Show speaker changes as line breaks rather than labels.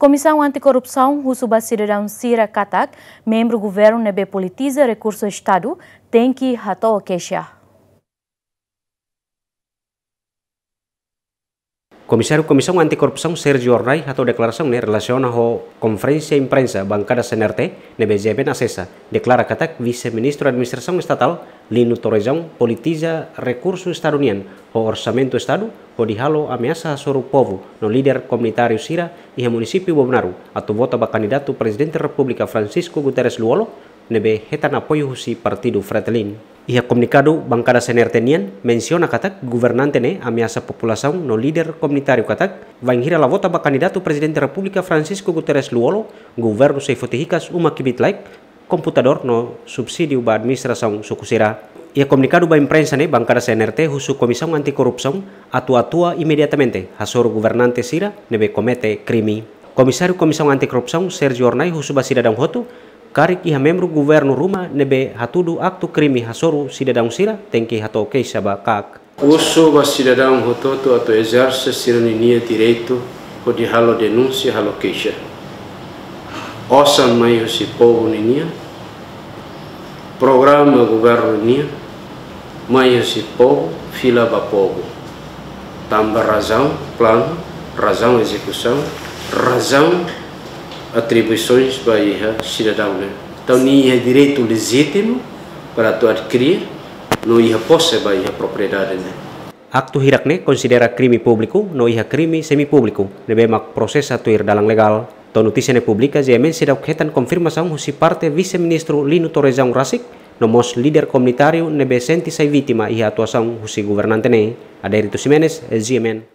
Comissão Anticorrupção, Rusuba Cidadão Sira Katak, membro do governo nebe politiza recurso Estado, tem que ratou queixar.
Comisario Anti Anticorrupción Sergio Array atau deklarasi ne relaciona ho conferencia imprensa bangka senerte ne BJB na sesa. Declara katak viceministro de administración estatal Lino Torrejón politiza recurso estadunian ho orçamento estado ho dihalo ameaça soro povo no lider comunitário Sira e município Bonaru atau vota ba candidato presidente República Francisco Guterres Luolo nebe hetan apoio si partido Fretilin. Ia komunikado bangkada senior tenian menciona katak gubernante ne amiasa populasaun no líder komunitario katak vainhira la vota ba candidato presidente republika Francisco Guterres Luolo, gubernu seifotihikas uma kibit laik komputador no subsidiu ba administração sukusira. Ia komunikado ba imprensa ne bancada CNRT husu anti korupsong atua-atua imediatamente hasor gubernante sira nebe komete krimi. Komisario anti Antikorupção Sergio Ornai husu basida dang hotu kariki hamembro governo ruma nebe hatudu aktu krimi hasoru sidadang sira tenki hato keisaba kak.
Uso ba cidadão rototo ato exerce cidadania direito o de halo denúncia halo queixa. Ossa mãe se povo ninia, programa governo ninia, mãe se povo, fila ba povo. Tamba razão, plano, razão execução, razão atribuições o cidadão né então não é direito legítimo para tu adquirir não ia posse para a propriedade
né Acto hirakne considera crime público, no ia crime semipúblico. Nebe mak processa tuir dalang legal. To notícia ne publica je se dá ketan confirmação si parte vice-ministro Lino Torrejão Rasik nomos líder comunitário nebe senti sai vítima iha e atuação husi governante ne. Aderito Simenes, GMN.